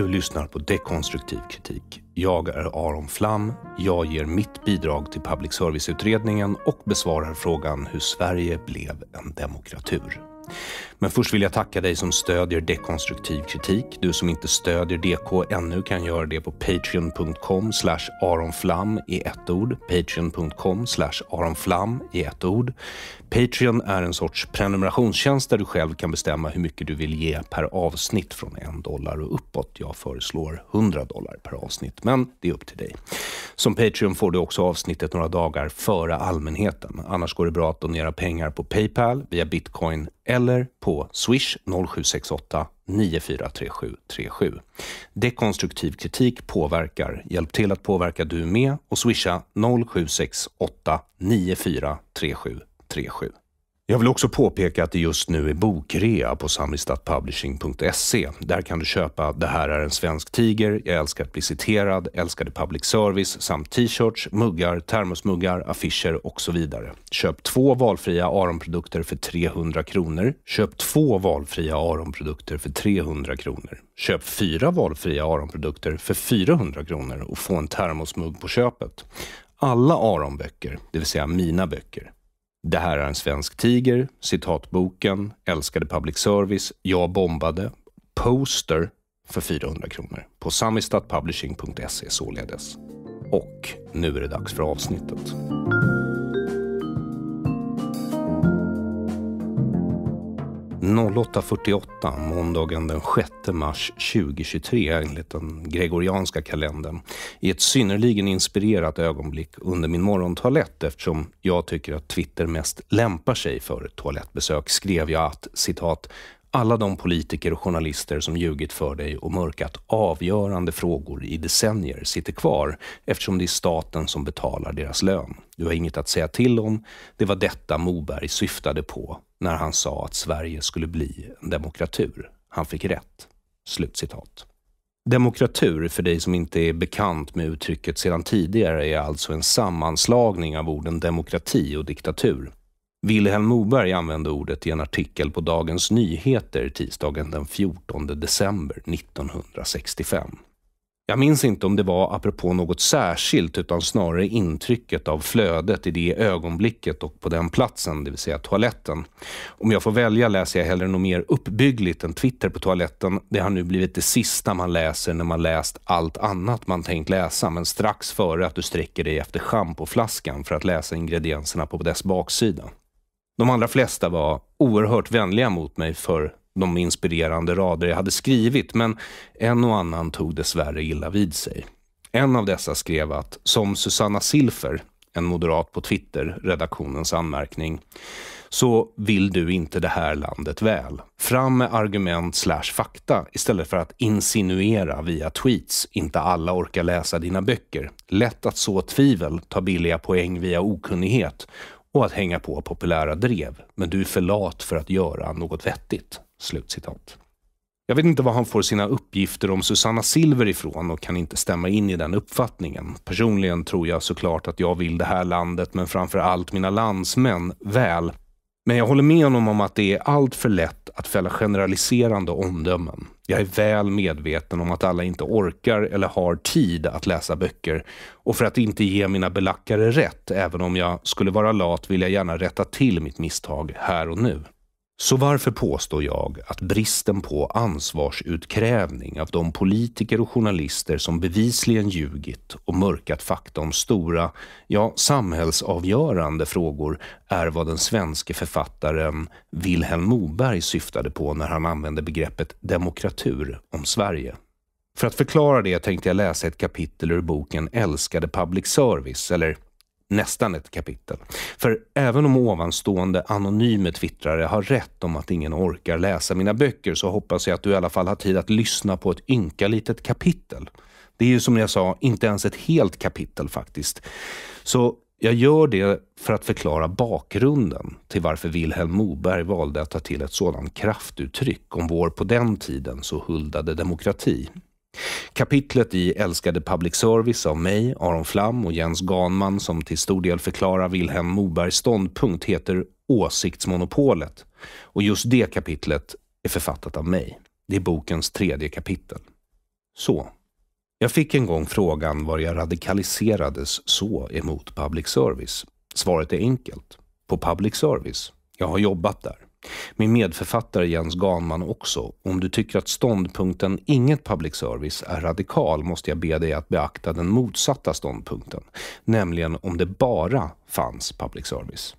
Du lyssnar på Dekonstruktiv kritik. Jag är Aron Flam. Jag ger mitt bidrag till public service-utredningen och besvarar frågan hur Sverige blev en demokratur. Men först vill jag tacka dig som stödjer dekonstruktiv kritik. Du som inte stödjer DK ännu kan göra det på patreon.com aronflam i ett ord. Patreon.com aronflam i ett ord. Patreon är en sorts prenumerationstjänst där du själv kan bestämma hur mycket du vill ge per avsnitt från en dollar och uppåt. Jag föreslår 100 dollar per avsnitt, men det är upp till dig. Som Patreon får du också avsnittet några dagar före allmänheten. Annars går det bra att donera pengar på Paypal, via bitcoin eller på på swish 0768 943737. Dekonstruktiv kritik påverkar. Hjälp till att påverka du med och swisha 0768 943737. Jag vill också påpeka att det just nu är bokrea på samlistatpublishing.se. Där kan du köpa Det här är en svensk tiger, Jag älskar att bli citerad, Älskade public service samt t-shirts, muggar, termosmuggar, affischer och så vidare. Köp två valfria Aronprodukter för 300 kronor. Köp två valfria Aronprodukter för 300 kronor. Köp fyra valfria Aronprodukter för 400 kronor och få en termosmugg på köpet. Alla Aronböcker, det vill säga mina böcker, det här är en svensk tiger, citatboken, älskade public service, jag bombade, poster för 400 kronor på samistatpublishing.se således. Och nu är det dags för avsnittet. 08.48 måndagen den 6 mars 2023 enligt den gregorianska kalendern i ett synnerligen inspirerat ögonblick under min morgontoalett eftersom jag tycker att Twitter mest lämpar sig för toalettbesök skrev jag att citat alla de politiker och journalister som ljugit för dig och mörkat avgörande frågor i decennier sitter kvar eftersom det är staten som betalar deras lön. Du har inget att säga till om. Det var detta Moberg syftade på när han sa att Sverige skulle bli en demokratur. Han fick rätt. Slutcitat. Demokratur, för dig som inte är bekant med uttrycket sedan tidigare, är alltså en sammanslagning av orden demokrati och diktatur. Vilhelm Moberg använde ordet i en artikel på Dagens Nyheter tisdagen den 14 december 1965. Jag minns inte om det var apropå något särskilt utan snarare intrycket av flödet i det ögonblicket och på den platsen, det vill säga toaletten. Om jag får välja läser jag hellre något mer uppbyggligt än Twitter på toaletten. Det har nu blivit det sista man läser när man läst allt annat man tänkt läsa, men strax före att du sträcker dig efter schampoflaskan för att läsa ingredienserna på dess baksida. De allra flesta var oerhört vänliga mot mig för de inspirerande rader jag hade skrivit, men en och annan tog dessvärre illa vid sig. En av dessa skrev att, som Susanna Silfer, en moderat på Twitter, redaktionens anmärkning, så vill du inte det här landet väl. Fram med argument slash fakta istället för att insinuera via tweets. Inte alla orkar läsa dina böcker. Lätt att så tvivel, ta billiga poäng via okunnighet och att hänga på populära drev. Men du är för lat för att göra något vettigt. Slutcitat. Jag vet inte var han får sina uppgifter om Susanna Silver ifrån och kan inte stämma in i den uppfattningen. Personligen tror jag såklart att jag vill det här landet, men framför allt mina landsmän, väl. Men jag håller med honom om att det är allt för lätt att fälla generaliserande omdömen. Jag är väl medveten om att alla inte orkar eller har tid att läsa böcker och för att inte ge mina belackare rätt, även om jag skulle vara lat, vill jag gärna rätta till mitt misstag här och nu. Så varför påstår jag att bristen på ansvarsutkrävning av de politiker och journalister som bevisligen ljugit och mörkat fakta om stora, ja samhällsavgörande frågor är vad den svenske författaren Vilhelm Moberg syftade på när han använde begreppet demokratur om Sverige. För att förklara det tänkte jag läsa ett kapitel ur boken Älskade public service, eller nästan ett kapitel. För även om ovanstående anonyme twittrare har rätt om att ingen orkar läsa mina böcker så hoppas jag att du i alla fall har tid att lyssna på ett ynka litet kapitel. Det är ju som jag sa, inte ens ett helt kapitel faktiskt. Så jag gör det för att förklara bakgrunden till varför Vilhelm Moberg valde att ta till ett sådant kraftuttryck om vår på den tiden så huldade demokrati. Kapitlet i Älskade public service av mig, Aron Flam och Jens Ganman som till stor del förklarar Vilhelm Mobergs ståndpunkt heter Åsiktsmonopolet. Och just det kapitlet är författat av mig. Det är bokens tredje kapitel. Så. Jag fick en gång frågan var jag radikaliserades så emot public service. Svaret är enkelt. På public service. Jag har jobbat där. Min medförfattare Jens Ganman också. Om du tycker att ståndpunkten inget public service är radikal måste jag be dig att beakta den motsatta ståndpunkten, nämligen om det bara fanns public service.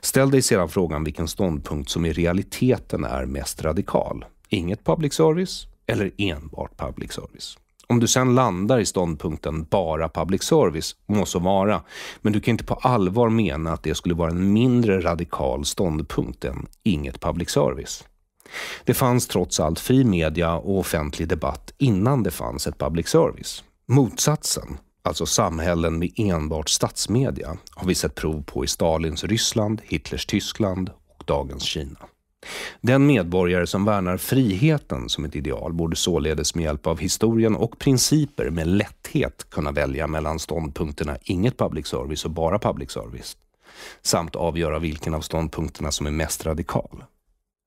Ställ dig sedan frågan vilken ståndpunkt som i realiteten är mest radikal. Inget public service eller enbart public service? Om du sen landar i ståndpunkten bara public service, må så vara, men du kan inte på allvar mena att det skulle vara en mindre radikal ståndpunkt än inget public service. Det fanns trots allt fri media och offentlig debatt innan det fanns ett public service. Motsatsen, alltså samhällen med enbart statsmedia, har vi sett prov på i Stalins Ryssland, Hitlers Tyskland och dagens Kina. Den medborgare som värnar friheten som ett ideal borde således med hjälp av historien och principer med lätthet kunna välja mellan ståndpunkterna inget public service och bara public service, samt avgöra vilken av ståndpunkterna som är mest radikal.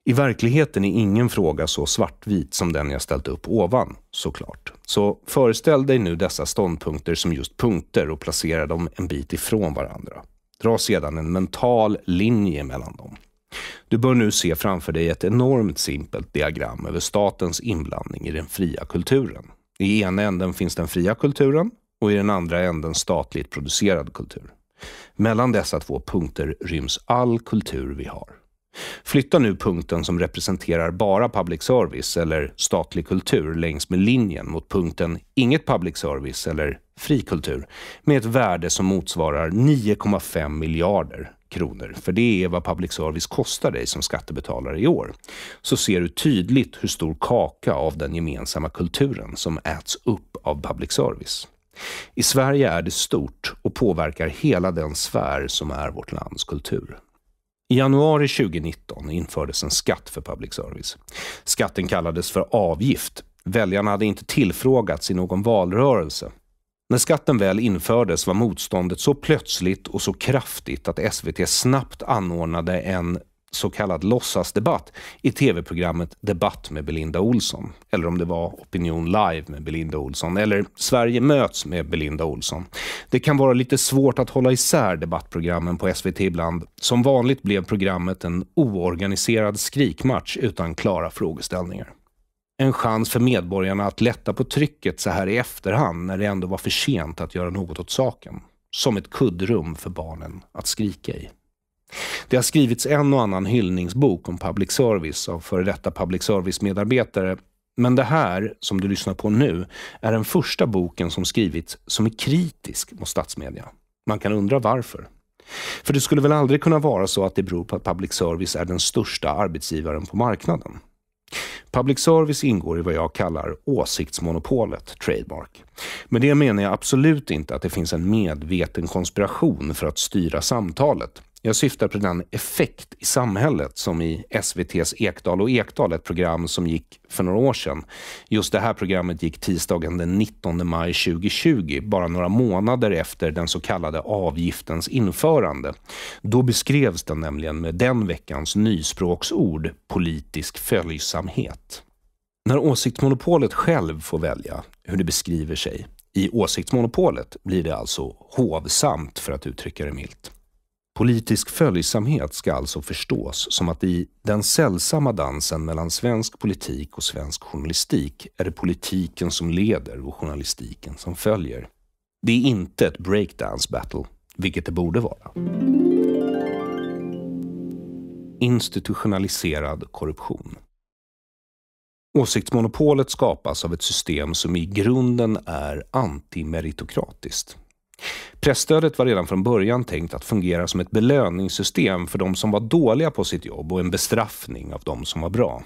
I verkligheten är ingen fråga så svartvit som den jag ställt upp ovan, såklart. Så föreställ dig nu dessa ståndpunkter som just punkter och placera dem en bit ifrån varandra. Dra sedan en mental linje mellan dem. Du bör nu se framför dig ett enormt simpelt diagram över statens inblandning i den fria kulturen. I ena änden finns den fria kulturen och i den andra änden statligt producerad kultur. Mellan dessa två punkter ryms all kultur vi har. Flytta nu punkten som representerar bara public service eller statlig kultur längs med linjen mot punkten inget public service eller fri kultur med ett värde som motsvarar 9,5 miljarder kronor, för det är vad public service kostar dig som skattebetalare i år, så ser du tydligt hur stor kaka av den gemensamma kulturen som äts upp av public service. I Sverige är det stort och påverkar hela den sfär som är vårt lands kultur. I januari 2019 infördes en skatt för public service. Skatten kallades för avgift. Väljarna hade inte tillfrågats i någon valrörelse när skatten väl infördes var motståndet så plötsligt och så kraftigt att SVT snabbt anordnade en så kallad låtsasdebatt i tv-programmet Debatt med Belinda Olsson. Eller om det var Opinion Live med Belinda Olsson. Eller Sverige möts med Belinda Olsson. Det kan vara lite svårt att hålla isär debattprogrammen på SVT ibland. Som vanligt blev programmet en oorganiserad skrikmatch utan klara frågeställningar en chans för medborgarna att lätta på trycket så här i efterhand, när det ändå var för sent att göra något åt saken. Som ett kuddrum för barnen att skrika i. Det har skrivits en och annan hyllningsbok om public service av före detta public service-medarbetare, men det här, som du lyssnar på nu, är den första boken som skrivits som är kritisk mot statsmedia. Man kan undra varför. För det skulle väl aldrig kunna vara så att det beror på att public service är den största arbetsgivaren på marknaden? Public service ingår i vad jag kallar åsiktsmonopolet, trademark. Med det menar jag absolut inte att det finns en medveten konspiration för att styra samtalet. Jag syftar på den effekt i samhället som i SVTs Ekdal och Ekdal, ett program som gick för några år sedan. Just det här programmet gick tisdagen den 19 maj 2020, bara några månader efter den så kallade avgiftens införande. Då beskrevs den nämligen med den veckans nyspråksord politisk följsamhet. När åsiktsmonopolet själv får välja hur det beskriver sig i åsiktsmonopolet blir det alltså hovsamt, för att uttrycka det milt. Politisk följsamhet ska alltså förstås som att i den sällsamma dansen mellan svensk politik och svensk journalistik är det politiken som leder och journalistiken som följer. Det är inte ett breakdance battle, vilket det borde vara. Institutionaliserad korruption. Åsiktsmonopolet skapas av ett system som i grunden är antimeritokratiskt. Pressstödet var redan från början tänkt att fungera som ett belöningssystem för de som var dåliga på sitt jobb och en bestraffning av de som var bra.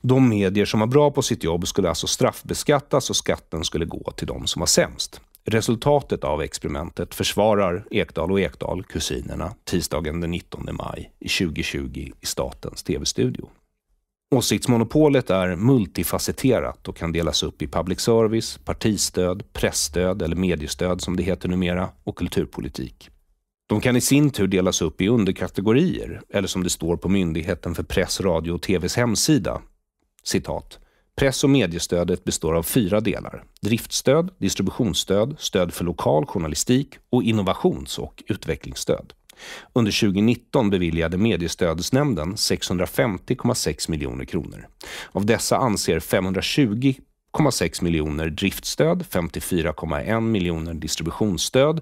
De medier som var bra på sitt jobb skulle alltså straffbeskattas och skatten skulle gå till de som var sämst. Resultatet av experimentet försvarar Ekdal och Ekdal, kusinerna, tisdagen den 19 maj 2020 i Statens tv-studio. Åsiktsmonopolet är multifacetterat och kan delas upp i public service, partistöd, pressstöd eller mediestöd som det heter numera och kulturpolitik. De kan i sin tur delas upp i underkategorier, eller som det står på Myndigheten för press, radio och tvs hemsida. Citat. Press och mediestödet består av fyra delar. Driftstöd, distributionsstöd, stöd för lokal journalistik och innovations och utvecklingsstöd. Under 2019 beviljade mediestödsnämnden 650,6 miljoner kronor. Av dessa anser 520 6,6 miljoner driftstöd, 54,1 miljoner distributionsstöd,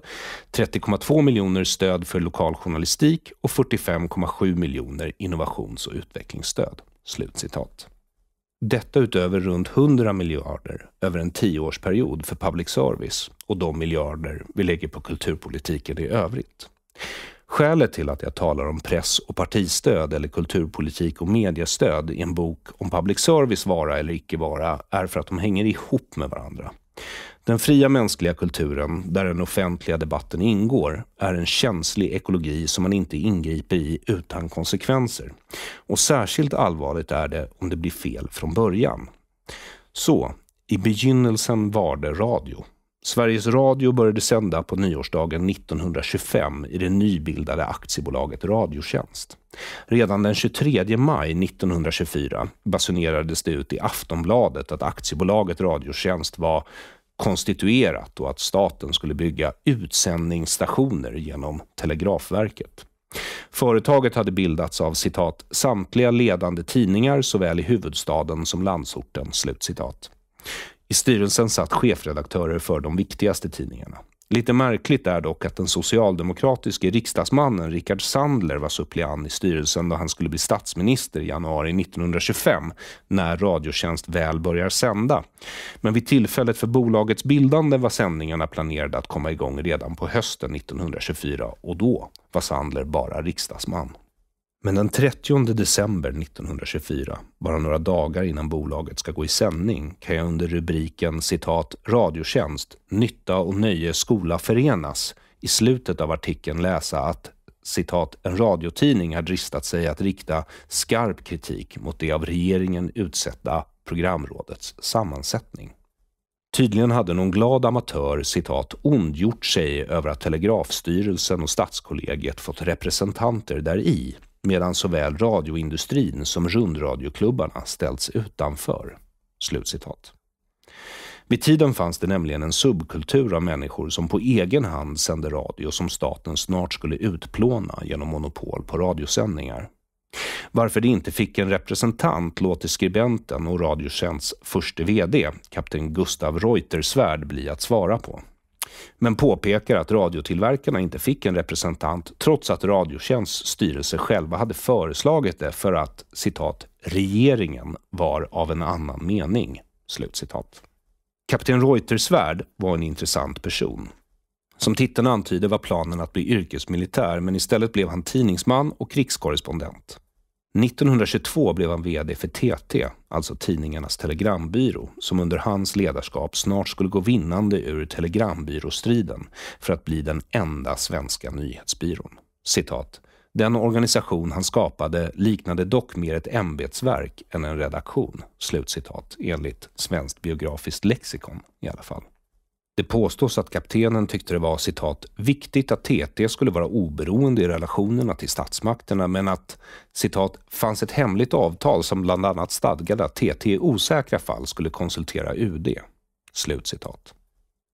30,2 miljoner stöd för lokal journalistik och 45,7 miljoner innovations och utvecklingsstöd." Slutcitat. Detta utöver runt 100 miljarder över en tioårsperiod för public service och de miljarder vi lägger på kulturpolitiken i övrigt. Skälet till att jag talar om press och partistöd eller kulturpolitik och mediestöd i en bok om public service vara eller icke vara är för att de hänger ihop med varandra. Den fria mänskliga kulturen, där den offentliga debatten ingår, är en känslig ekologi som man inte ingriper i utan konsekvenser. Och särskilt allvarligt är det om det blir fel från början. Så, i begynnelsen var det radio. Sveriges Radio började sända på nyårsdagen 1925 i det nybildade aktiebolaget Radiotjänst. Redan den 23 maj 1924 basunerades det ut i Aftonbladet att aktiebolaget Radiotjänst var konstituerat och att staten skulle bygga utsändningsstationer genom Telegrafverket. Företaget hade bildats av citat, ”samtliga ledande tidningar såväl i huvudstaden som landsorten”. Slutcitat. I styrelsen satt chefredaktörer för de viktigaste tidningarna. Lite märkligt är dock att den socialdemokratiske riksdagsmannen Rickard Sandler var suppleant i styrelsen då han skulle bli statsminister i januari 1925, när Radiotjänst väl börjar sända. Men vid tillfället för bolagets bildande var sändningarna planerade att komma igång redan på hösten 1924 och då var Sandler bara riksdagsman. Men den 30 december 1924, bara några dagar innan bolaget ska gå i sändning, kan jag under rubriken citat Radiotjänst, nytta och nöje skola förenas i slutet av artikeln läsa att citat, en radiotidning har dristat sig att rikta skarp kritik mot det av regeringen utsatta programrådets sammansättning. Tydligen hade någon glad amatör citat ondgjort sig över att Telegrafstyrelsen och Stadskollegiet fått representanter där i medan såväl radioindustrin som rundradioklubbarna ställts utanför." Slutcitat. Vid tiden fanns det nämligen en subkultur av människor som på egen hand sände radio som staten snart skulle utplåna genom monopol på radiosändningar. Varför det inte fick en representant låter skribenten och Radiotjänsts förste VD, kapten Gustav Reutersvärd, bli att svara på men påpekar att radiotillverkarna inte fick en representant trots att Radiotjänsts styrelse själva hade föreslagit det för att citat, “regeringen var av en annan mening”. Slutcitat. Kapten Reutersvärd var en intressant person. Som titeln antyder var planen att bli yrkesmilitär men istället blev han tidningsman och krigskorrespondent. 1922 blev han VD för TT, alltså Tidningarnas Telegrambyrå, som under hans ledarskap snart skulle gå vinnande ur Telegrambyråstriden för att bli den enda svenska nyhetsbyrån. Citat. Den organisation han skapade liknade dock mer ett ämbetsverk än en redaktion, slutcitat, enligt Svenskt biografiskt lexikon i alla fall. Det påstås att kaptenen tyckte det var citat “viktigt att TT skulle vara oberoende i relationerna till statsmakterna” men att citat “fanns ett hemligt avtal som bland annat stadgade att TT i osäkra fall skulle konsultera UD”. Slutcitat.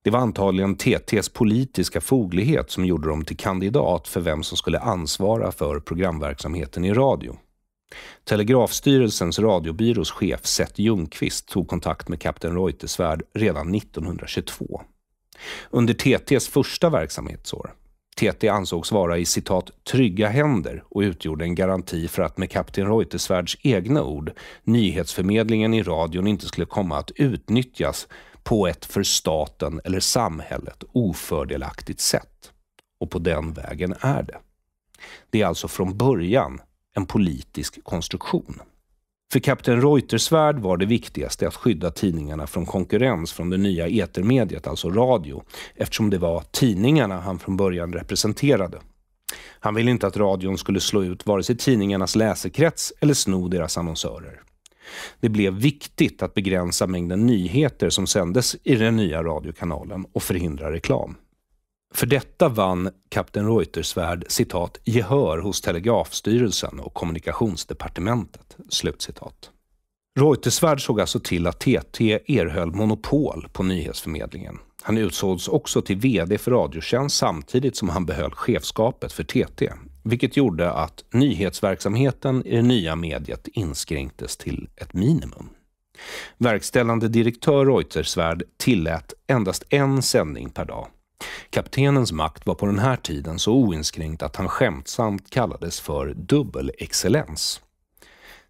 Det var antagligen TTs politiska foglighet som gjorde dem till kandidat för vem som skulle ansvara för programverksamheten i radio. Telegrafstyrelsens radiobyrås chef Seth Ljungqvist tog kontakt med kapten Reuterswärd redan 1922. Under TTs första verksamhetsår. TT ansågs vara i citat ”trygga händer” och utgjorde en garanti för att med kapten Reuterswärds egna ord nyhetsförmedlingen i radion inte skulle komma att utnyttjas på ett för staten eller samhället ofördelaktigt sätt. Och på den vägen är det. Det är alltså från början en politisk konstruktion. För kapten Reutersvärd var det viktigaste att skydda tidningarna från konkurrens från det nya etermediet, alltså radio, eftersom det var tidningarna han från början representerade. Han ville inte att radion skulle slå ut vare sig tidningarnas läsekrets eller sno deras annonsörer. Det blev viktigt att begränsa mängden nyheter som sändes i den nya radiokanalen och förhindra reklam. För detta vann kapten Reuterswärd citat gehör hos Telegrafstyrelsen och kommunikationsdepartementet. Slutcitat. Reuterswärd såg alltså till att TT erhöll monopol på nyhetsförmedlingen. Han utsågs också till VD för Radiotjänst samtidigt som han behöll chefskapet för TT, vilket gjorde att nyhetsverksamheten i det nya mediet inskränktes till ett minimum. Verkställande direktör Reuterswärd tillät endast en sändning per dag Kaptenens makt var på den här tiden så oinskränkt att han skämtsamt kallades för dubbelexcellens.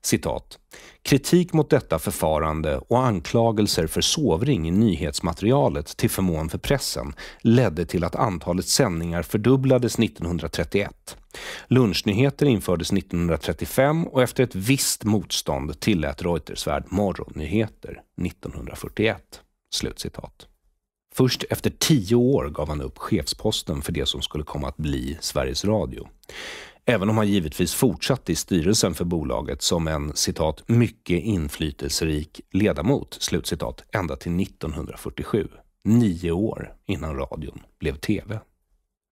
Citat. Kritik mot detta förfarande och anklagelser för sovring i nyhetsmaterialet till förmån för pressen ledde till att antalet sändningar fördubblades 1931. Lunchnyheter infördes 1935 och efter ett visst motstånd tillät Reutersvärd morgonnyheter 1941. Slutcitat. Först efter tio år gav han upp chefsposten för det som skulle komma att bli Sveriges Radio. Även om han givetvis fortsatte i styrelsen för bolaget som en citat, ”mycket inflytelserik ledamot” slut citat, ända till 1947. Nio år innan radion blev TV.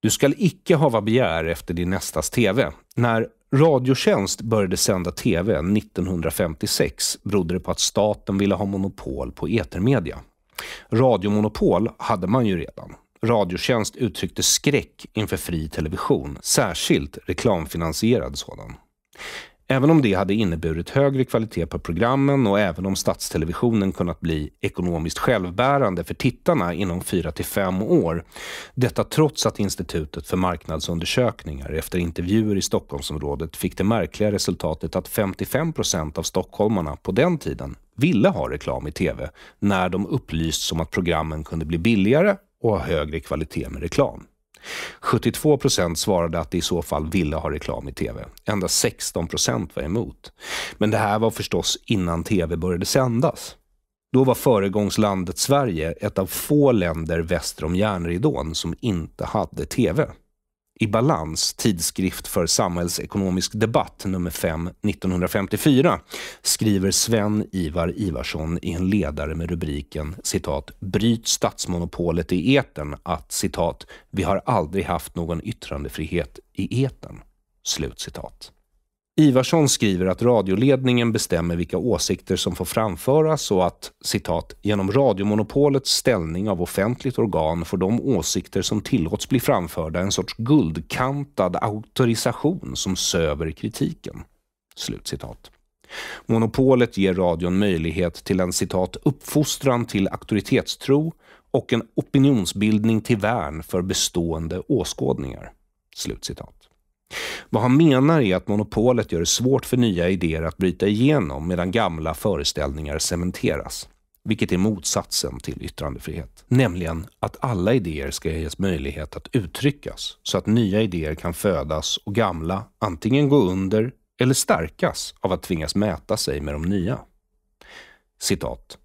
Du skall icke hava begär efter din nästas TV. När Radiotjänst började sända TV 1956 berodde det på att staten ville ha monopol på etermedia. Radiomonopol hade man ju redan. Radiotjänst uttryckte skräck inför fri television, särskilt reklamfinansierad sådan. Även om det hade inneburit högre kvalitet på programmen och även om statstelevisionen kunnat bli ekonomiskt självbärande för tittarna inom 4 till 5 år. Detta trots att Institutet för marknadsundersökningar efter intervjuer i Stockholmsområdet fick det märkliga resultatet att 55 av stockholmarna på den tiden ville ha reklam i tv när de upplysts om att programmen kunde bli billigare och ha högre kvalitet med reklam. 72 procent svarade att de i så fall ville ha reklam i tv. Endast 16 procent var emot. Men det här var förstås innan tv började sändas. Då var föregångslandet Sverige ett av få länder väster om järnridån som inte hade tv i balans, tidskrift för samhällsekonomisk debatt, nummer 5, 1954, skriver Sven-Ivar Ivarsson i en ledare med rubriken citat “Bryt statsmonopolet i eten att citat, vi har aldrig haft någon yttrandefrihet i eten. Slut citat. Ivarsson skriver att radioledningen bestämmer vilka åsikter som får framföras och att citat, “genom radiomonopolets ställning av offentligt organ får de åsikter som tillåts bli framförda en sorts guldkantad auktorisation som söver kritiken”. Slutcitat. Monopolet ger radion möjlighet till en citat “uppfostran till auktoritetstro och en opinionsbildning till värn för bestående åskådningar”. Slutcitat. Vad han menar är att monopolet gör det svårt för nya idéer att bryta igenom medan gamla föreställningar cementeras. Vilket är motsatsen till yttrandefrihet. Nämligen att alla idéer ska ges möjlighet att uttryckas så att nya idéer kan födas och gamla antingen gå under eller stärkas av att tvingas mäta sig med de nya. Citat.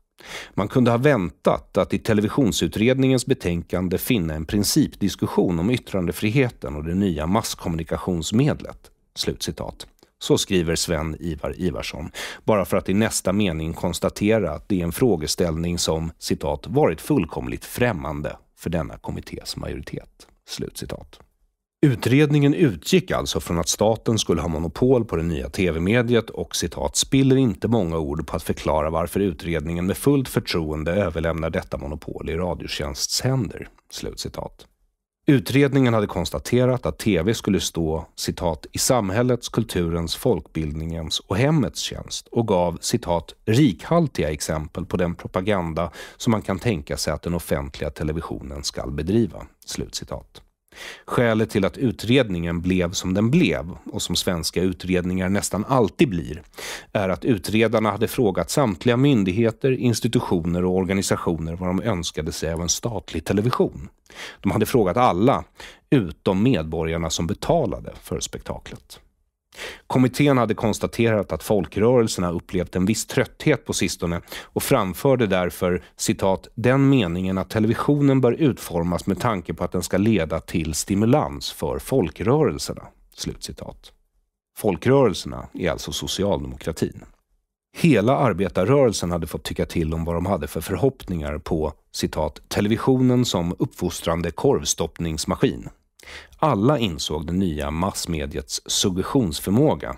Man kunde ha väntat att i televisionsutredningens betänkande finna en principdiskussion om yttrandefriheten och det nya masskommunikationsmedlet." Slutcitat. Så skriver Sven-Ivar Ivarsson, bara för att i nästa mening konstatera att det är en frågeställning som citat, ”varit fullkomligt främmande” för denna kommittés majoritet. Slutcitat. Utredningen utgick alltså från att staten skulle ha monopol på det nya tv-mediet och citat “spiller inte många ord på att förklara varför utredningen med fullt förtroende överlämnar detta monopol i Radiotjänsts händer”. Slutcitat. Utredningen hade konstaterat att tv skulle stå citat “i samhällets, kulturens, folkbildningens och hemmets tjänst” och gav citat “rikhaltiga exempel på den propaganda som man kan tänka sig att den offentliga televisionen skall bedriva”. Slutcitat. Skälet till att utredningen blev som den blev och som svenska utredningar nästan alltid blir är att utredarna hade frågat samtliga myndigheter, institutioner och organisationer vad de önskade sig av en statlig television. De hade frågat alla, utom medborgarna som betalade för spektaklet. Kommittén hade konstaterat att folkrörelserna upplevt en viss trötthet på sistone och framförde därför citat, ”den meningen att televisionen bör utformas med tanke på att den ska leda till stimulans för folkrörelserna”. Slutcitat. Folkrörelserna är alltså socialdemokratin. Hela arbetarrörelsen hade fått tycka till om vad de hade för förhoppningar på citat, ”televisionen som uppfostrande korvstoppningsmaskin” Alla insåg det nya massmediets suggestionsförmåga.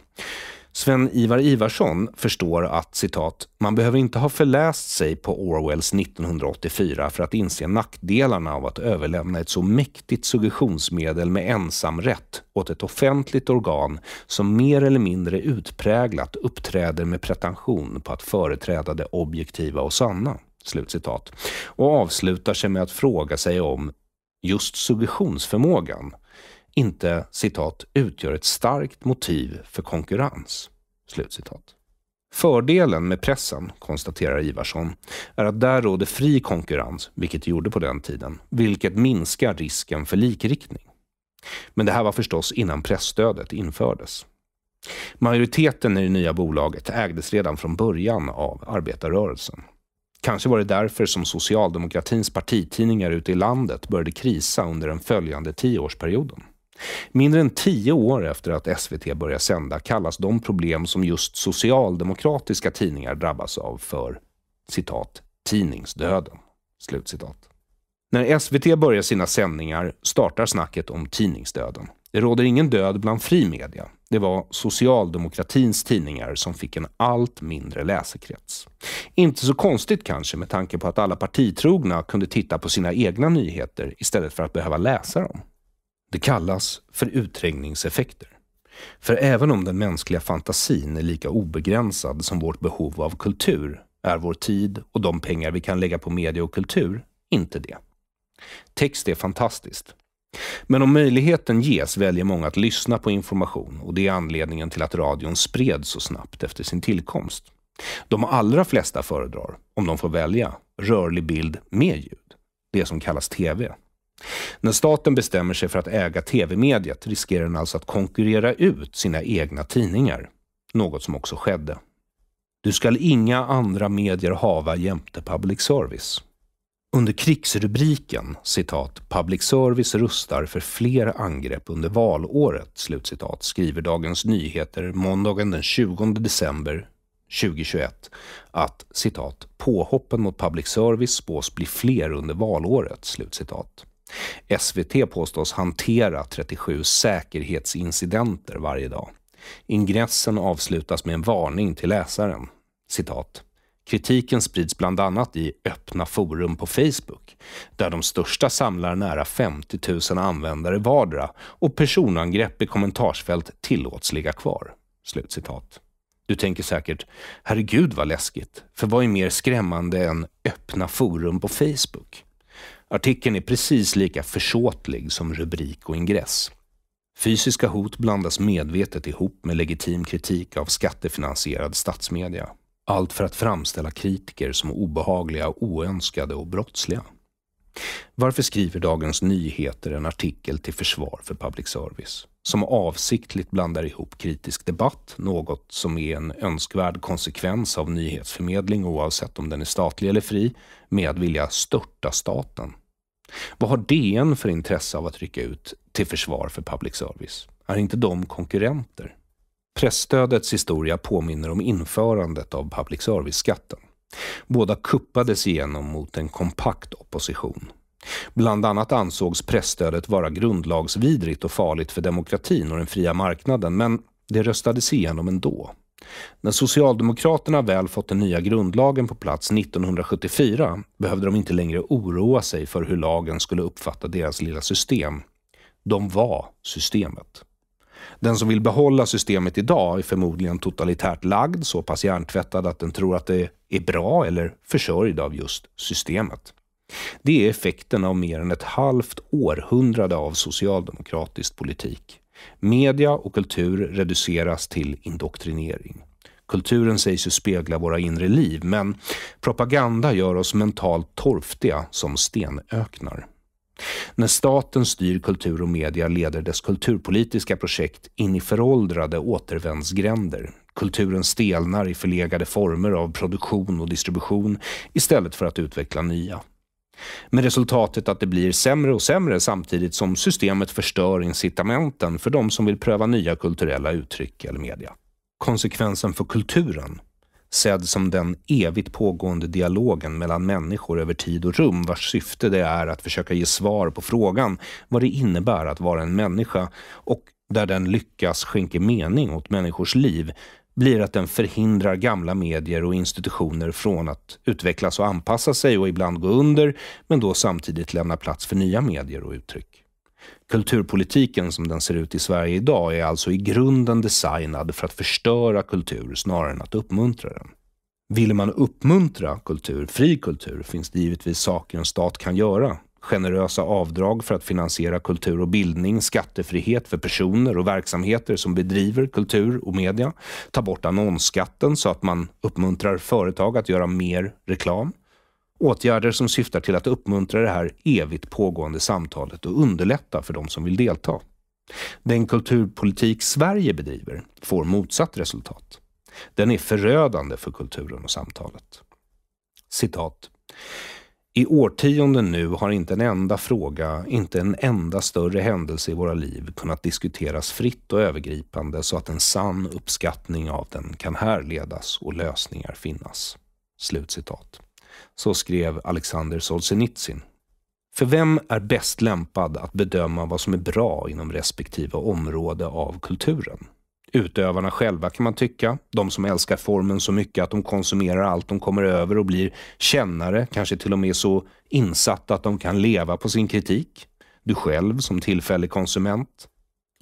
Sven-Ivar Ivarsson förstår att citat, “man behöver inte ha förläst sig på Orwells 1984 för att inse nackdelarna av att överlämna ett så mäktigt suggestionsmedel med ensamrätt åt ett offentligt organ som mer eller mindre utpräglat uppträder med pretension på att företräda det objektiva och sanna” slutcitat, och avslutar sig med att fråga sig om just suggestionsförmågan inte citat, utgör ett starkt motiv för konkurrens. Slutcitat. Fördelen med pressen, konstaterar Ivarsson, är att där råder fri konkurrens, vilket det gjorde på den tiden, vilket minskar risken för likriktning. Men det här var förstås innan pressstödet infördes. Majoriteten i det nya bolaget ägdes redan från början av arbetarrörelsen. Kanske var det därför som socialdemokratins partitidningar ute i landet började krisa under den följande tioårsperioden. Mindre än tio år efter att SVT började sända kallas de problem som just socialdemokratiska tidningar drabbas av för citat, tidningsdöden. Slutcitat. När SVT börjar sina sändningar startar snacket om tidningsdöden. Det råder ingen död bland fri media. Det var socialdemokratins tidningar som fick en allt mindre läsekrets. Inte så konstigt kanske med tanke på att alla partitrogna kunde titta på sina egna nyheter istället för att behöva läsa dem. Det kallas för utträngningseffekter. För även om den mänskliga fantasin är lika obegränsad som vårt behov av kultur är vår tid och de pengar vi kan lägga på media och kultur inte det. Text är fantastiskt, men om möjligheten ges väljer många att lyssna på information och det är anledningen till att radion spreds så snabbt efter sin tillkomst. De allra flesta föredrar, om de får välja, rörlig bild med ljud. Det som kallas TV. När staten bestämmer sig för att äga TV-mediet riskerar den alltså att konkurrera ut sina egna tidningar. Något som också skedde. Du skall inga andra medier hava jämte public service. Under krigsrubriken citat, “Public service rustar för fler angrepp under valåret” slutcitat, skriver Dagens Nyheter måndagen den 20 december 2021 att citat, “påhoppen mot public service spås bli fler under valåret”. Slutcitat. SVT påstås hantera 37 säkerhetsincidenter varje dag. Ingressen avslutas med en varning till läsaren. Citat. Kritiken sprids bland annat i öppna forum på Facebook, där de största samlar nära 50 000 användare vardera och personangrepp i kommentarsfält tillåts ligga kvar.” Slutcitat. Du tänker säkert, herregud vad läskigt, för vad är mer skrämmande än öppna forum på Facebook? Artikeln är precis lika försåtlig som rubrik och ingress. Fysiska hot blandas medvetet ihop med legitim kritik av skattefinansierad statsmedia. Allt för att framställa kritiker som obehagliga, oönskade och brottsliga. Varför skriver Dagens Nyheter en artikel till försvar för public service som avsiktligt blandar ihop kritisk debatt, något som är en önskvärd konsekvens av nyhetsförmedling oavsett om den är statlig eller fri, med att vilja störta staten? Vad har DN för intresse av att rycka ut till försvar för public service? Är inte de konkurrenter? Pressstödets historia påminner om införandet av public service-skatten. Båda kuppades igenom mot en kompakt opposition. Bland annat ansågs pressstödet vara grundlagsvidrigt och farligt för demokratin och den fria marknaden, men det röstades igenom ändå. När Socialdemokraterna väl fått den nya grundlagen på plats 1974 behövde de inte längre oroa sig för hur lagen skulle uppfatta deras lilla system. De var systemet. Den som vill behålla systemet idag är förmodligen totalitärt lagd, så pass hjärntvättad att den tror att det är bra eller försörjd av just systemet. Det är effekten av mer än ett halvt århundrade av socialdemokratisk politik. Media och kultur reduceras till indoktrinering. Kulturen sägs ju spegla våra inre liv, men propaganda gör oss mentalt torftiga som stenöknar. När staten styr kultur och media leder dess kulturpolitiska projekt in i föråldrade återvändsgränder. Kulturen stelnar i förlegade former av produktion och distribution istället för att utveckla nya. Med resultatet att det blir sämre och sämre samtidigt som systemet förstör incitamenten för de som vill pröva nya kulturella uttryck eller media. Konsekvensen för kulturen sedd som den evigt pågående dialogen mellan människor över tid och rum vars syfte det är att försöka ge svar på frågan vad det innebär att vara en människa och där den lyckas skänka mening åt människors liv blir att den förhindrar gamla medier och institutioner från att utvecklas och anpassa sig och ibland gå under, men då samtidigt lämna plats för nya medier och uttryck. Kulturpolitiken som den ser ut i Sverige idag är alltså i grunden designad för att förstöra kultur snarare än att uppmuntra den. Vill man uppmuntra kultur, fri kultur, finns det givetvis saker en stat kan göra. Generösa avdrag för att finansiera kultur och bildning, skattefrihet för personer och verksamheter som bedriver kultur och media. Ta bort annonsskatten så att man uppmuntrar företag att göra mer reklam. Åtgärder som syftar till att uppmuntra det här evigt pågående samtalet och underlätta för de som vill delta. Den kulturpolitik Sverige bedriver får motsatt resultat. Den är förödande för kulturen och samtalet. Citat. I årtionden nu har inte en enda fråga, inte en enda större händelse i våra liv kunnat diskuteras fritt och övergripande så att en sann uppskattning av den kan härledas och lösningar finnas. Slutcitat. Så skrev Alexander Solzhenitsyn. För vem är bäst lämpad att bedöma vad som är bra inom respektive område av kulturen? Utövarna själva kan man tycka, de som älskar formen så mycket att de konsumerar allt de kommer över och blir kännare, kanske till och med så insatta att de kan leva på sin kritik. Du själv som tillfällig konsument.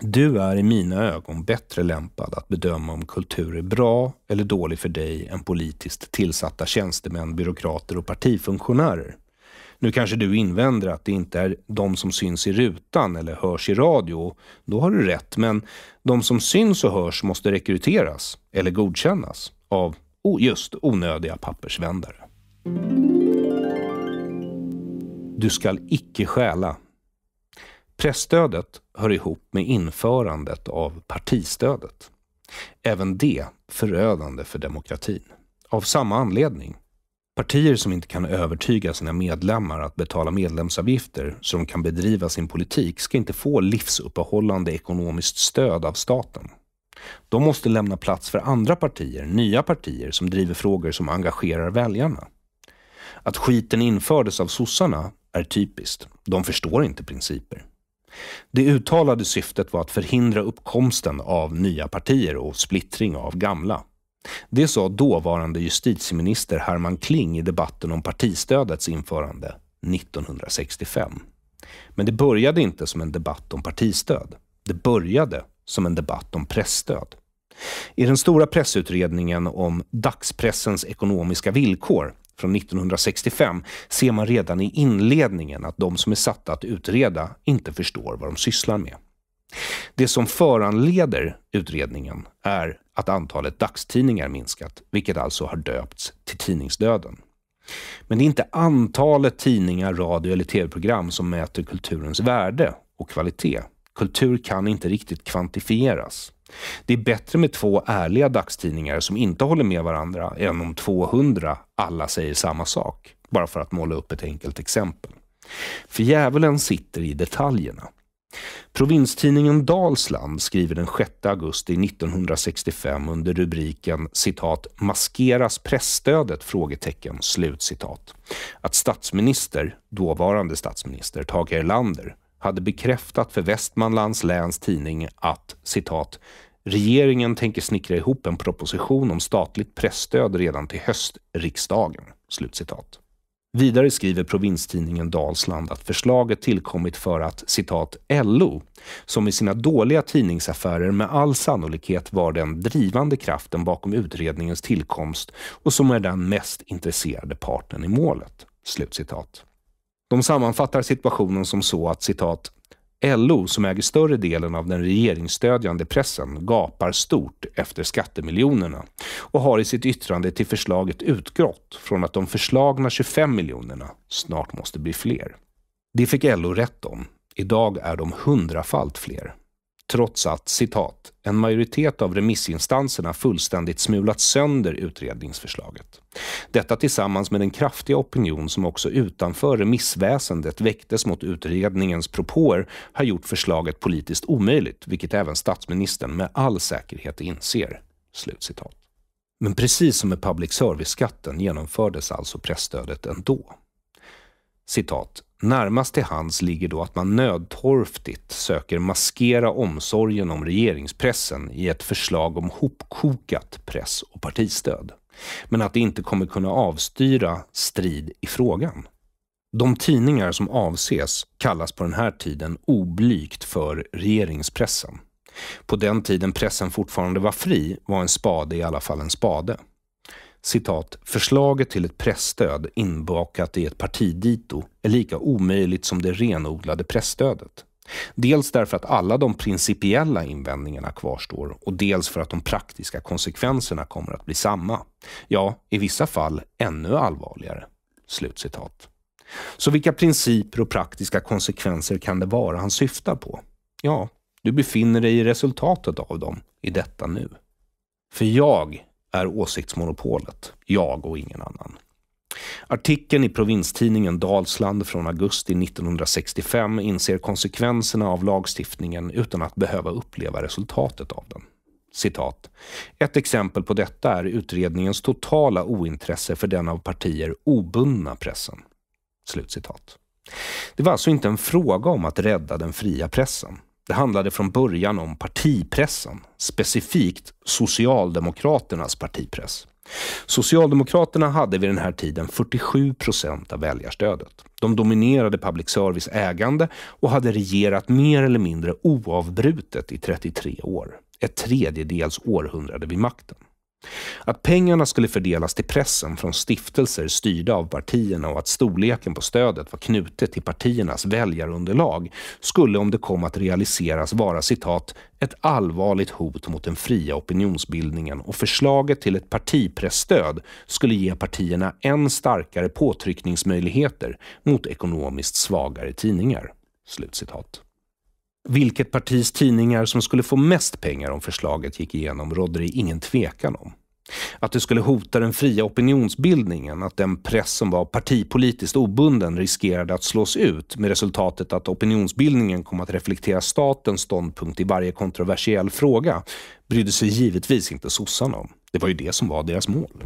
Du är i mina ögon bättre lämpad att bedöma om kultur är bra eller dålig för dig än politiskt tillsatta tjänstemän, byråkrater och partifunktionärer. Nu kanske du invänder att det inte är de som syns i rutan eller hörs i radio. Då har du rätt, men de som syns och hörs måste rekryteras eller godkännas av just onödiga pappersvändare. Du skall icke stjäla Pressstödet hör ihop med införandet av partistödet. Även det förödande för demokratin. Av samma anledning. Partier som inte kan övertyga sina medlemmar att betala medlemsavgifter så de kan bedriva sin politik ska inte få livsuppehållande ekonomiskt stöd av staten. De måste lämna plats för andra partier, nya partier som driver frågor som engagerar väljarna. Att skiten infördes av sossarna är typiskt. De förstår inte principer. Det uttalade syftet var att förhindra uppkomsten av nya partier och splittring av gamla. Det sa dåvarande justitieminister Herman Kling i debatten om partistödets införande 1965. Men det började inte som en debatt om partistöd. Det började som en debatt om pressstöd. I den stora pressutredningen om dagspressens ekonomiska villkor från 1965 ser man redan i inledningen att de som är satta att utreda inte förstår vad de sysslar med. Det som föranleder utredningen är att antalet dagstidningar minskat, vilket alltså har döpts till tidningsdöden. Men det är inte antalet tidningar, radio eller tv-program som mäter kulturens värde och kvalitet. Kultur kan inte riktigt kvantifieras. Det är bättre med två ärliga dagstidningar som inte håller med varandra än om 200 alla säger samma sak. Bara för att måla upp ett enkelt exempel. För djävulen sitter i detaljerna. Provinstidningen Dalsland skriver den 6 augusti 1965 under rubriken citat ”Maskeras pressstödet?” frågetecken, slut citat. Att statsminister, dåvarande statsminister Tage Erlander, hade bekräftat för Västmanlands läns tidning att citat “regeringen tänker snickra ihop en proposition om statligt pressstöd redan till höstriksdagen”. Slutcitat. Vidare skriver provinstidningen Dalsland att förslaget tillkommit för att citat “LO, som i sina dåliga tidningsaffärer med all sannolikhet var den drivande kraften bakom utredningens tillkomst och som är den mest intresserade parten i målet”. Slutcitat. De sammanfattar situationen som så att citat LO, som äger större delen av den regeringsstödjande pressen, gapar stort efter skattemiljonerna och har i sitt yttrande till förslaget utgått från att de förslagna 25 miljonerna snart måste bli fler. Det fick LO rätt om. Idag är de hundrafalt fler trots att, citat, en majoritet av remissinstanserna fullständigt smulat sönder utredningsförslaget. Detta tillsammans med den kraftiga opinion som också utanför remissväsendet väcktes mot utredningens propåer har gjort förslaget politiskt omöjligt, vilket även statsministern med all säkerhet inser. Slutcitat. Men precis som med public service-skatten genomfördes alltså pressstödet ändå. Citat. Närmast till hands ligger då att man nödtorftigt söker maskera omsorgen om regeringspressen i ett förslag om hopkokat press och partistöd. Men att det inte kommer kunna avstyra strid i frågan. De tidningar som avses kallas på den här tiden oblygt för regeringspressen. På den tiden pressen fortfarande var fri var en spade i alla fall en spade citat, förslaget till ett pressstöd inbakat i ett partidito är lika omöjligt som det renodlade pressstödet. Dels därför att alla de principiella invändningarna kvarstår och dels för att de praktiska konsekvenserna kommer att bli samma. Ja, i vissa fall ännu allvarligare." Slutcitat. Så vilka principer och praktiska konsekvenser kan det vara han syftar på? Ja, du befinner dig i resultatet av dem i detta nu. För jag är åsiktsmonopolet. Jag och ingen annan. Artikeln i provinstidningen Dalsland från augusti 1965 inser konsekvenserna av lagstiftningen utan att behöva uppleva resultatet av den. Citat. Ett exempel på detta är utredningens totala ointresse för den av partier obundna pressen. Slutcitat. Det var alltså inte en fråga om att rädda den fria pressen. Det handlade från början om partipressen, specifikt Socialdemokraternas partipress. Socialdemokraterna hade vid den här tiden 47 procent av väljarstödet. De dominerade public service ägande och hade regerat mer eller mindre oavbrutet i 33 år. Ett tredjedels århundrade vid makten. Att pengarna skulle fördelas till pressen från stiftelser styrda av partierna och att storleken på stödet var knutet till partiernas väljarunderlag skulle om det kom att realiseras vara citat ett allvarligt hot mot den fria opinionsbildningen och förslaget till ett partipressstöd skulle ge partierna än starkare påtryckningsmöjligheter mot ekonomiskt svagare tidningar. Slut citat. Vilket partis tidningar som skulle få mest pengar om förslaget gick igenom rådde det ingen tvekan om. Att det skulle hota den fria opinionsbildningen, att den press som var partipolitiskt obunden riskerade att slås ut med resultatet att opinionsbildningen kom att reflektera statens ståndpunkt i varje kontroversiell fråga, brydde sig givetvis inte sossarna om. Det var ju det som var deras mål.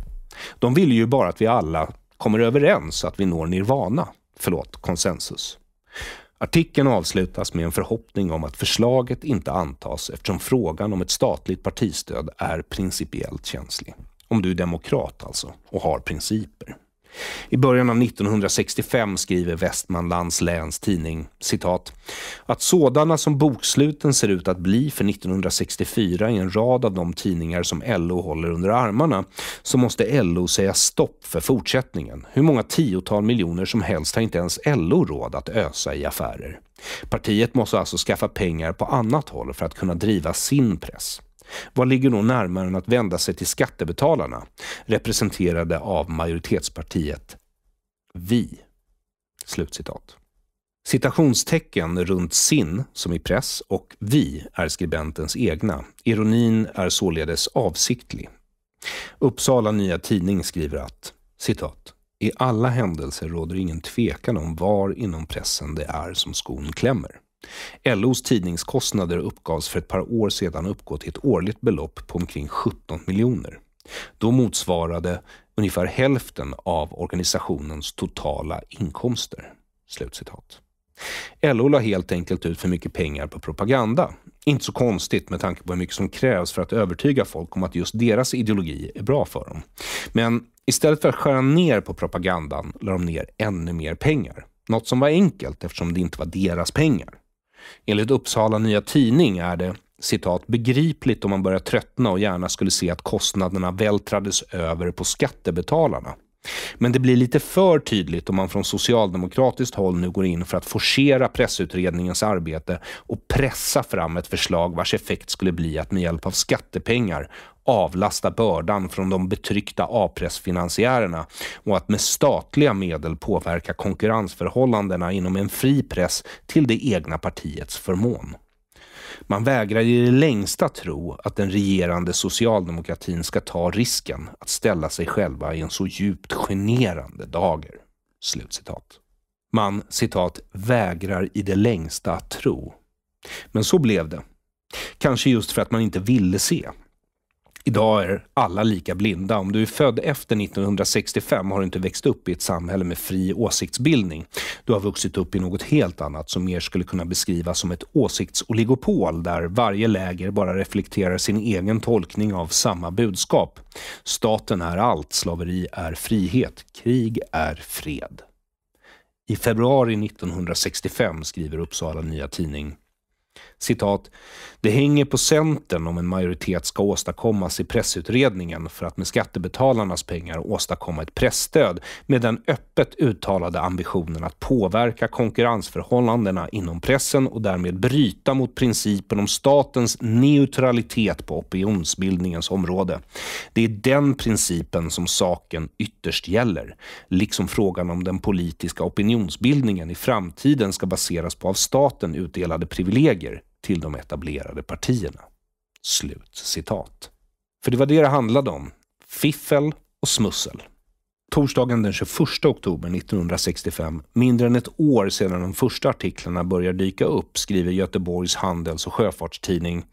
De ville ju bara att vi alla kommer överens, att vi når nirvana. Förlåt, konsensus. Artikeln avslutas med en förhoppning om att förslaget inte antas eftersom frågan om ett statligt partistöd är principiellt känslig. Om du är demokrat alltså, och har principer. I början av 1965 skriver Västmanlands läns tidning citat. Att sådana som boksluten ser ut att bli för 1964 i en rad av de tidningar som LO håller under armarna så måste LO säga stopp för fortsättningen. Hur många tiotal miljoner som helst har inte ens LO råd att ösa i affärer. Partiet måste alltså skaffa pengar på annat håll för att kunna driva sin press. Vad ligger då närmare än att vända sig till skattebetalarna, representerade av majoritetspartiet Vi. Slutcitat. Citationstecken runt sin, som i press, och vi är skribentens egna. Ironin är således avsiktlig. Uppsala Nya Tidning skriver att, citat, i alla händelser råder ingen tvekan om var inom pressen det är som skon klämmer. LOs tidningskostnader uppgavs för ett par år sedan uppgå till ett årligt belopp på omkring 17 miljoner. Då motsvarade ungefär hälften av organisationens totala inkomster." Slutcitat. LO la helt enkelt ut för mycket pengar på propaganda. Inte så konstigt med tanke på hur mycket som krävs för att övertyga folk om att just deras ideologi är bra för dem. Men istället för att skära ner på propagandan la de ner ännu mer pengar. Något som var enkelt eftersom det inte var deras pengar. Enligt Uppsala Nya Tidning är det citat, begripligt om man börjar tröttna och gärna skulle se att kostnaderna vältrades över på skattebetalarna. Men det blir lite för tydligt om man från socialdemokratiskt håll nu går in för att forcera pressutredningens arbete och pressa fram ett förslag vars effekt skulle bli att med hjälp av skattepengar avlasta bördan från de betryckta A-pressfinansiärerna och att med statliga medel påverka konkurrensförhållandena inom en fri press till det egna partiets förmån. Man vägrar i det längsta tro att den regerande socialdemokratin ska ta risken att ställa sig själva i en så djupt generande dager. Slutcitat. Man citat, ”vägrar i det längsta att tro”. Men så blev det. Kanske just för att man inte ville se Idag är alla lika blinda. Om du är född efter 1965 har du inte växt upp i ett samhälle med fri åsiktsbildning. Du har vuxit upp i något helt annat som mer skulle kunna beskrivas som ett åsiktsoligopol där varje läger bara reflekterar sin egen tolkning av samma budskap. Staten är allt, slaveri är frihet, krig är fred. I februari 1965 skriver Uppsala Nya Tidning citat, “Det hänger på Centern om en majoritet ska åstadkommas i pressutredningen för att med skattebetalarnas pengar åstadkomma ett pressstöd med den öppet uttalade ambitionen att påverka konkurrensförhållandena inom pressen och därmed bryta mot principen om statens neutralitet på opinionsbildningens område. Det är den principen som saken ytterst gäller, liksom frågan om den politiska opinionsbildningen i framtiden ska baseras på av staten utdelade privilegier till de etablerade partierna. Slut citat. För det var det det handlade om. Fiffel och smussel. Torsdagen den 21 oktober 1965, mindre än ett år sedan de första artiklarna börjar dyka upp, skriver Göteborgs Handels och Sjöfartstidning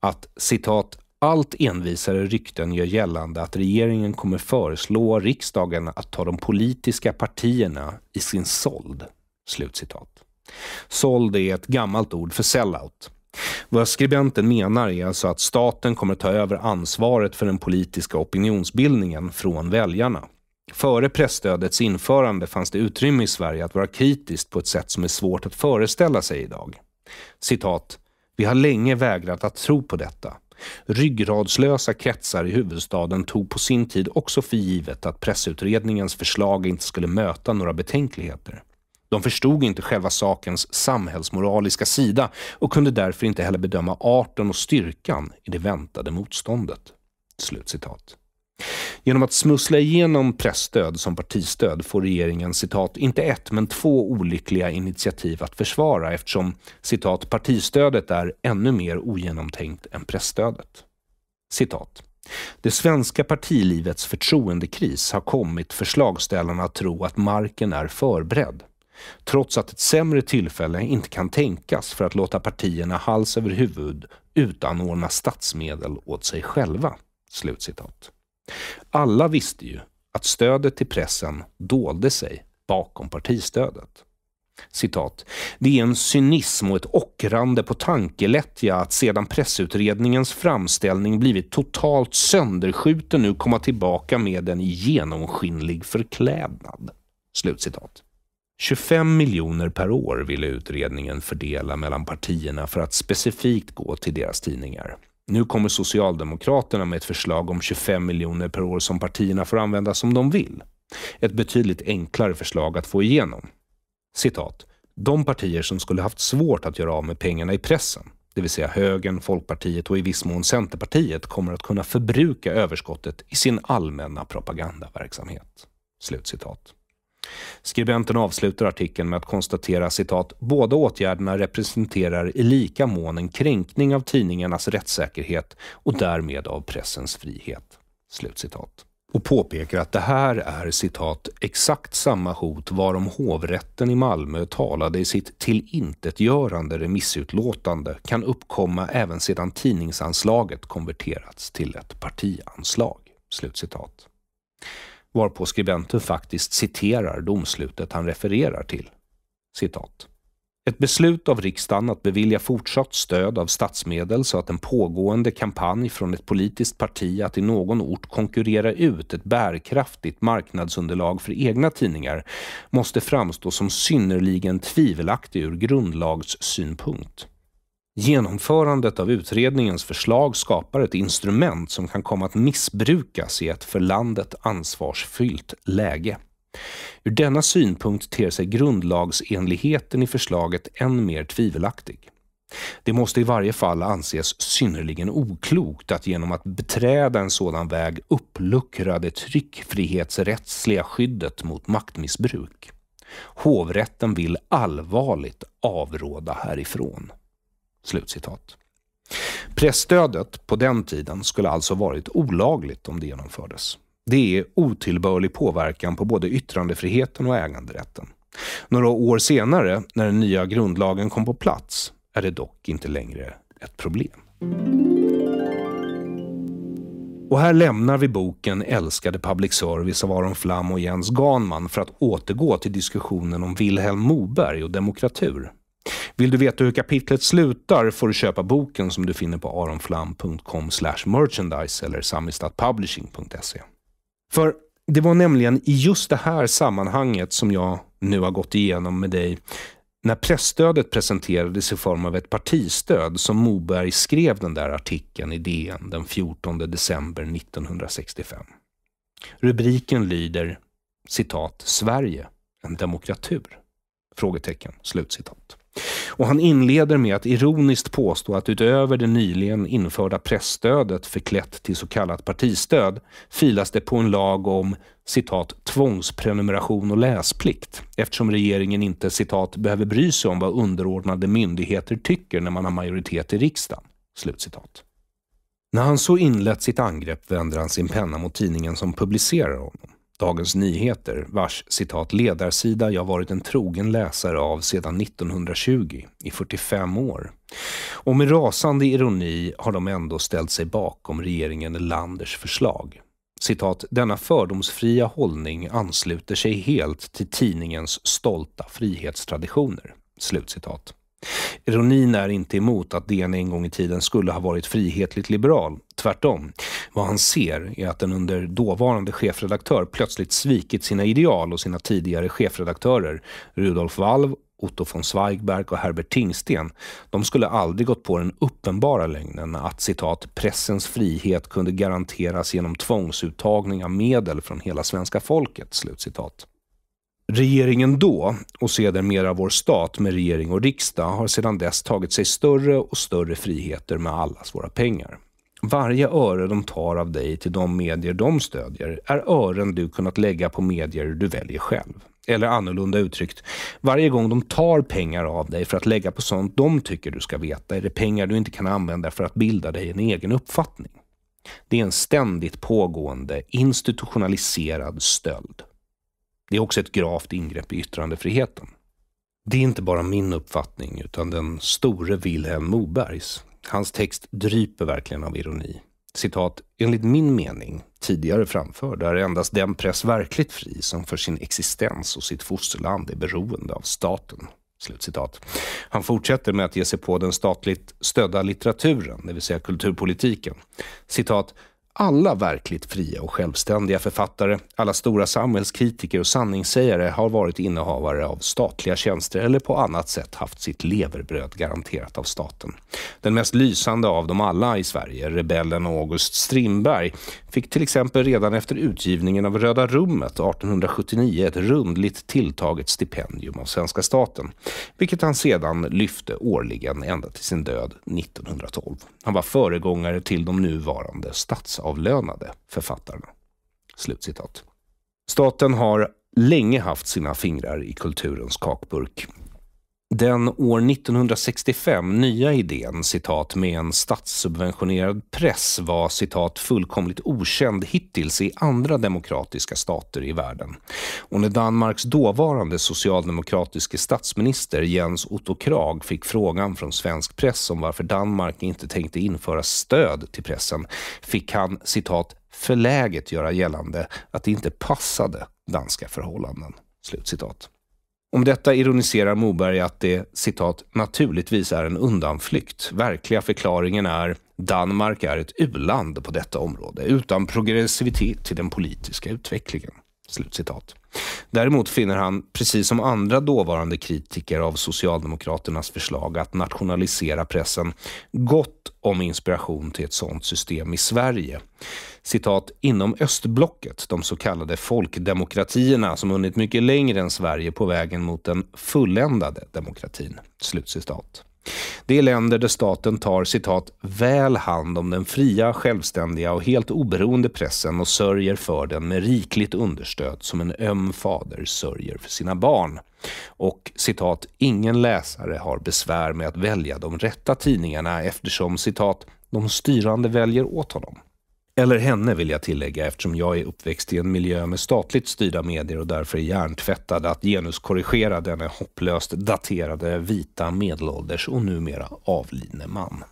att citat allt envisare rykten gör gällande att regeringen kommer föreslå riksdagen att ta de politiska partierna i sin sold. Slutcitat. Såld är ett gammalt ord för sellout. Vad skribenten menar är alltså att staten kommer ta över ansvaret för den politiska opinionsbildningen från väljarna. Före pressstödets införande fanns det utrymme i Sverige att vara kritiskt på ett sätt som är svårt att föreställa sig idag. Citat. Vi har länge vägrat att tro på detta. Ryggradslösa kretsar i huvudstaden tog på sin tid också för givet att pressutredningens förslag inte skulle möta några betänkligheter. De förstod inte själva sakens samhällsmoraliska sida och kunde därför inte heller bedöma arten och styrkan i det väntade motståndet." Slutcitat. Genom att smussla igenom pressstöd som partistöd får regeringen citat, inte ett men två olyckliga initiativ att försvara eftersom citat, partistödet är ännu mer ogenomtänkt än pressstödet. Citat. Det svenska partilivets förtroendekris har kommit förslagsställarna att tro att marken är förberedd. Trots att ett sämre tillfälle inte kan tänkas för att låta partierna hals över huvud utanordna statsmedel åt sig själva." Slutcitat. Alla visste ju att stödet till pressen dolde sig bakom partistödet. Citat. Det är en cynism och ett ockrande på tankelättja att sedan pressutredningens framställning blivit totalt sönderskjuten nu komma tillbaka med den i genomskinlig förklädnad. Slutcitat. 25 miljoner per år ville utredningen fördela mellan partierna för att specifikt gå till deras tidningar. Nu kommer Socialdemokraterna med ett förslag om 25 miljoner per år som partierna får använda som de vill. Ett betydligt enklare förslag att få igenom. Citat. De partier som skulle haft svårt att göra av med pengarna i pressen, det vill säga högern, Folkpartiet och i viss mån Centerpartiet, kommer att kunna förbruka överskottet i sin allmänna propagandaverksamhet. Slutcitat. Skribenten avslutar artikeln med att konstatera citat “Båda åtgärderna representerar i lika mån en kränkning av tidningarnas rättssäkerhet och därmed av pressens frihet”. Slutcitat. Och påpekar att det här är citat “exakt samma hot varom hovrätten i Malmö talade i sitt tillintetgörande remissutlåtande kan uppkomma även sedan tidningsanslaget konverterats till ett partianslag”. Slutcitat varpå skribenten faktiskt citerar domslutet han refererar till. Citat. Ett beslut av riksdagen att bevilja fortsatt stöd av statsmedel så att en pågående kampanj från ett politiskt parti att i någon ort konkurrera ut ett bärkraftigt marknadsunderlag för egna tidningar måste framstå som synnerligen tvivelaktig ur grundlagssynpunkt. Genomförandet av utredningens förslag skapar ett instrument som kan komma att missbrukas i ett för landet ansvarsfyllt läge. Ur denna synpunkt ter sig grundlagsenligheten i förslaget än mer tvivelaktig. Det måste i varje fall anses synnerligen oklokt att genom att beträda en sådan väg uppluckra det tryckfrihetsrättsliga skyddet mot maktmissbruk. Hovrätten vill allvarligt avråda härifrån. Slutcitat. Pressstödet på den tiden skulle alltså varit olagligt om det genomfördes. Det är otillbörlig påverkan på både yttrandefriheten och äganderätten. Några år senare, när den nya grundlagen kom på plats, är det dock inte längre ett problem. Och här lämnar vi boken Älskade public service av Aron Flam och Jens Ganman för att återgå till diskussionen om Vilhelm Moberg och demokratur. Vill du veta hur kapitlet slutar får du köpa boken som du finner på aronflam.com merchandise eller samistadpublishing.se. För det var nämligen i just det här sammanhanget som jag nu har gått igenom med dig när pressstödet presenterades i form av ett partistöd som Moberg skrev den där artikeln i DN den 14 december 1965. Rubriken lyder citat, Sverige, en demokratur? Frågetecken, slutcitat. Och han inleder med att ironiskt påstå att utöver det nyligen införda pressstödet förklätt till så kallat partistöd filas det på en lag om citat tvångsprenumeration och läsplikt eftersom regeringen inte citat behöver bry sig om vad underordnade myndigheter tycker när man har majoritet i riksdagen. Slutcitat. När han så inlett sitt angrepp vänder han sin penna mot tidningen som publicerar honom. Dagens Nyheter, vars citat ledarsida jag varit en trogen läsare av sedan 1920, i 45 år. Och med rasande ironi har de ändå ställt sig bakom regeringen Landers förslag. Citat, denna fördomsfria hållning ansluter sig helt till tidningens stolta frihetstraditioner. Slutcitat. Ironin är inte emot att DN en gång i tiden skulle ha varit frihetligt liberal. Tvärtom. Vad han ser är att den under dåvarande chefredaktör plötsligt svikit sina ideal och sina tidigare chefredaktörer Rudolf Wallv, Otto von Zweigbergk och Herbert Tingsten. De skulle aldrig gått på den uppenbara lögnen att citat “pressens frihet kunde garanteras genom tvångsuttagning av medel från hela svenska folket”. Slutcitat. Regeringen då, och sedermera vår stat med regering och riksdag, har sedan dess tagit sig större och större friheter med allas våra pengar. Varje öre de tar av dig till de medier de stödjer är ören du kunnat lägga på medier du väljer själv. Eller annorlunda uttryckt, varje gång de tar pengar av dig för att lägga på sånt de tycker du ska veta är det pengar du inte kan använda för att bilda dig en egen uppfattning. Det är en ständigt pågående institutionaliserad stöld. Det är också ett gravt ingrepp i yttrandefriheten. Det är inte bara min uppfattning, utan den store Vilhelm Mobergs. Hans text dryper verkligen av ironi. Citat, enligt min mening, tidigare framförd, är endast den press verkligt fri som för sin existens och sitt fosterland är beroende av staten. Slutcitat. Han fortsätter med att ge sig på den statligt stödda litteraturen, det vill säga kulturpolitiken. Citat, alla verkligt fria och självständiga författare, alla stora samhällskritiker och sanningssägare har varit innehavare av statliga tjänster eller på annat sätt haft sitt leverbröd garanterat av staten. Den mest lysande av dem alla i Sverige, rebellen August Strindberg, fick till exempel redan efter utgivningen av Röda rummet 1879 ett rundligt tilltaget stipendium av svenska staten, vilket han sedan lyfte årligen ända till sin död 1912. Han var föregångare till de nuvarande statsavgifterna heltidsavlönade författarna. Slutcitat. Staten har länge haft sina fingrar i kulturens kakburk. Den år 1965 nya idén, citat, med en statssubventionerad press var citat, fullkomligt okänd hittills i andra demokratiska stater i världen. Och när Danmarks dåvarande socialdemokratiske statsminister Jens Otto Krag fick frågan från svensk press om varför Danmark inte tänkte införa stöd till pressen fick han citat, förläget göra gällande att det inte passade danska förhållanden. Slut citat. Om detta ironiserar Moberg att det citat “naturligtvis är en undanflykt. Verkliga förklaringen är Danmark är ett uland på detta område, utan progressivitet till den politiska utvecklingen”. Slutcitat. Däremot finner han, precis som andra dåvarande kritiker av Socialdemokraternas förslag att nationalisera pressen, gott om inspiration till ett sådant system i Sverige. Citat, inom östblocket, de så kallade folkdemokratierna som hunnit mycket längre än Sverige på vägen mot den fulländade demokratin. Slutcitat. Det är länder där staten tar citat ”väl hand om den fria, självständiga och helt oberoende pressen och sörjer för den med rikligt understöd som en öm fader sörjer för sina barn” och citat ”ingen läsare har besvär med att välja de rätta tidningarna eftersom citat de styrande väljer åt honom”. Eller henne vill jag tillägga eftersom jag är uppväxt i en miljö med statligt styrda medier och därför är hjärntvättad att genuskorrigera denna hopplöst daterade vita medelålders och numera avlidne man.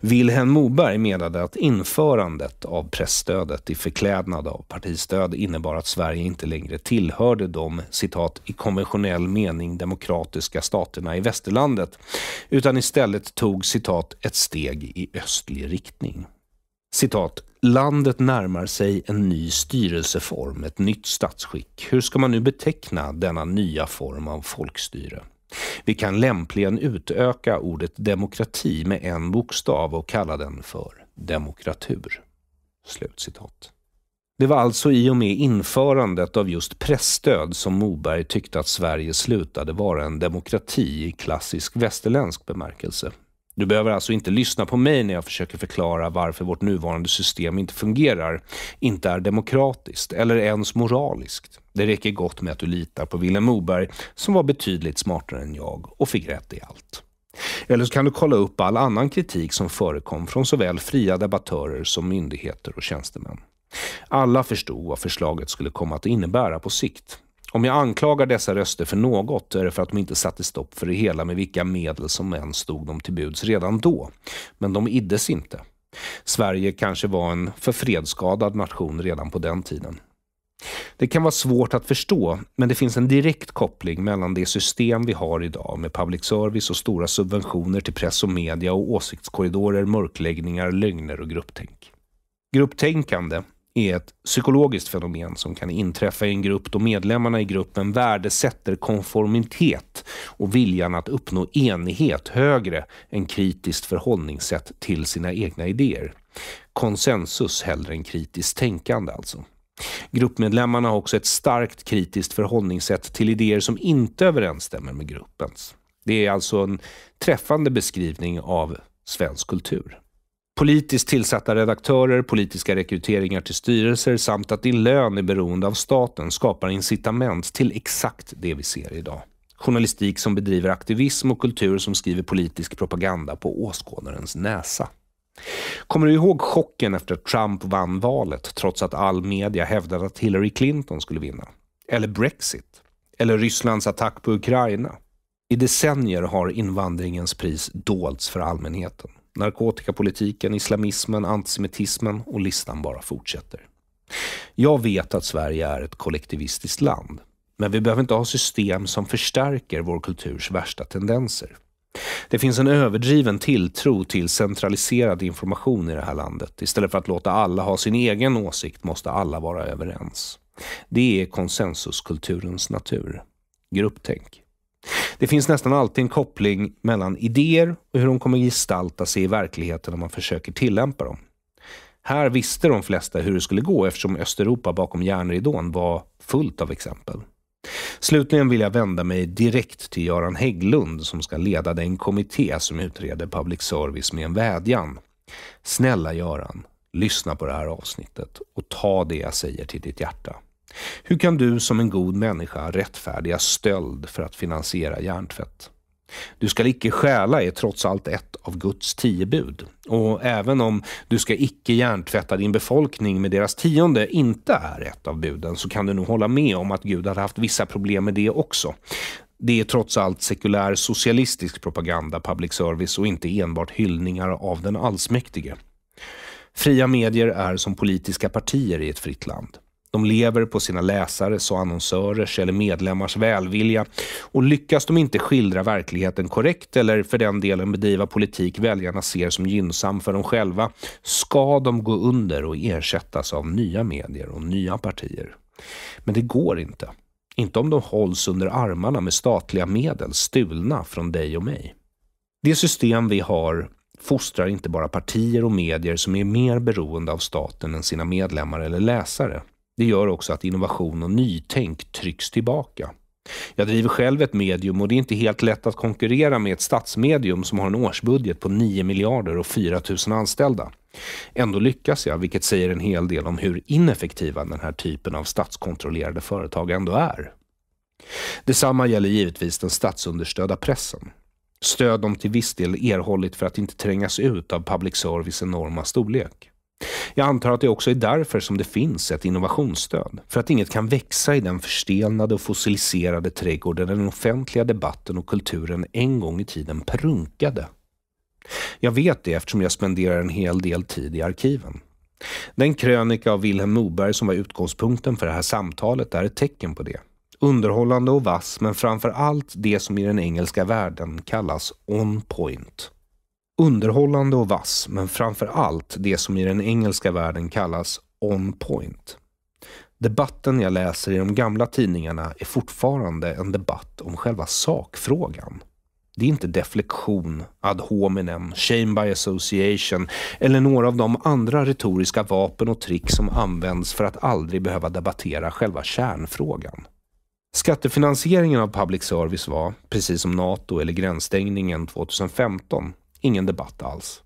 Vilhelm Moberg menade att införandet av pressstödet i förklädnad av partistöd innebar att Sverige inte längre tillhörde de citat, ”i konventionell mening demokratiska staterna i västerlandet” utan istället tog citat, ”ett steg i östlig riktning”. Citat, landet närmar sig en ny styrelseform, ett nytt statsskick. Hur ska man nu beteckna denna nya form av folkstyre? Vi kan lämpligen utöka ordet demokrati med en bokstav och kalla den för demokratur. Slutcitat. Det var alltså i och med införandet av just pressstöd som Moberg tyckte att Sverige slutade vara en demokrati i klassisk västerländsk bemärkelse. Du behöver alltså inte lyssna på mig när jag försöker förklara varför vårt nuvarande system inte fungerar, inte är demokratiskt eller ens moraliskt. Det räcker gott med att du litar på Vilhelm Moberg som var betydligt smartare än jag och fick rätt i allt. Eller så kan du kolla upp all annan kritik som förekom från såväl fria debattörer som myndigheter och tjänstemän. Alla förstod vad förslaget skulle komma att innebära på sikt. Om jag anklagar dessa röster för något är det för att de inte satte stopp för det hela med vilka medel som än stod dem till buds redan då. Men de iddes inte. Sverige kanske var en för fredsskadad nation redan på den tiden. Det kan vara svårt att förstå, men det finns en direkt koppling mellan det system vi har idag med public service och stora subventioner till press och media och åsiktskorridorer, mörkläggningar, lögner och grupptänk. Grupptänkande är ett psykologiskt fenomen som kan inträffa i en grupp då medlemmarna i gruppen värdesätter konformitet och viljan att uppnå enighet högre än kritiskt förhållningssätt till sina egna idéer. Konsensus hellre än kritiskt tänkande alltså. Gruppmedlemmarna har också ett starkt kritiskt förhållningssätt till idéer som inte överensstämmer med gruppens. Det är alltså en träffande beskrivning av svensk kultur politiskt tillsatta redaktörer, politiska rekryteringar till styrelser samt att din lön är beroende av staten skapar incitament till exakt det vi ser idag. Journalistik som bedriver aktivism och kultur som skriver politisk propaganda på åskådarens näsa. Kommer du ihåg chocken efter att Trump vann valet trots att all media hävdade att Hillary Clinton skulle vinna? Eller Brexit? Eller Rysslands attack på Ukraina? I decennier har invandringens pris dolts för allmänheten narkotikapolitiken, islamismen, antisemitismen och listan bara fortsätter. Jag vet att Sverige är ett kollektivistiskt land, men vi behöver inte ha system som förstärker vår kulturs värsta tendenser. Det finns en överdriven tilltro till centraliserad information i det här landet. Istället för att låta alla ha sin egen åsikt måste alla vara överens. Det är konsensuskulturens natur. Grupptänk. Det finns nästan alltid en koppling mellan idéer och hur de kommer gestalta sig i verkligheten om man försöker tillämpa dem. Här visste de flesta hur det skulle gå eftersom Östeuropa bakom järnridån var fullt av exempel. Slutligen vill jag vända mig direkt till Göran Hägglund som ska leda den kommitté som utreder public service med en vädjan. Snälla Göran, lyssna på det här avsnittet och ta det jag säger till ditt hjärta. Hur kan du som en god människa rättfärdiga stöld för att finansiera hjärntvätt? Du ska icke stjäla är trots allt ett av Guds tio bud. Och även om du ska icke hjärntvätta din befolkning med deras tionde inte är ett av buden så kan du nog hålla med om att Gud hade haft vissa problem med det också. Det är trots allt sekulär socialistisk propaganda, public service och inte enbart hyllningar av den allsmäktige. Fria medier är som politiska partier i ett fritt land. De lever på sina läsares och annonsörers eller medlemmars välvilja och lyckas de inte skildra verkligheten korrekt eller för den delen bedriva politik väljarna ser som gynnsam för dem själva, ska de gå under och ersättas av nya medier och nya partier. Men det går inte. Inte om de hålls under armarna med statliga medel stulna från dig och mig. Det system vi har fostrar inte bara partier och medier som är mer beroende av staten än sina medlemmar eller läsare. Det gör också att innovation och nytänk trycks tillbaka. Jag driver själv ett medium och det är inte helt lätt att konkurrera med ett statsmedium som har en årsbudget på 9 miljarder och 4 000 anställda. Ändå lyckas jag, vilket säger en hel del om hur ineffektiva den här typen av statskontrollerade företag ändå är. Detsamma gäller givetvis den statsunderstödda pressen. Stöd de till viss del erhållit för att inte trängas ut av public service enorma storlek. Jag antar att det också är därför som det finns ett innovationsstöd. För att inget kan växa i den förstelnade och fossiliserade trädgården där den offentliga debatten och kulturen en gång i tiden prunkade. Jag vet det eftersom jag spenderar en hel del tid i arkiven. Den krönika av Vilhelm Moberg som var utgångspunkten för det här samtalet är ett tecken på det. Underhållande och vass, men framför allt det som i den engelska världen kallas on point. Underhållande och vass, men framför allt det som i den engelska världen kallas on point. Debatten jag läser i de gamla tidningarna är fortfarande en debatt om själva sakfrågan. Det är inte deflektion, ad hominem, shame by association eller några av de andra retoriska vapen och trick som används för att aldrig behöva debattera själva kärnfrågan. Skattefinansieringen av public service var, precis som NATO eller gränsstängningen 2015, ingen debatt alls.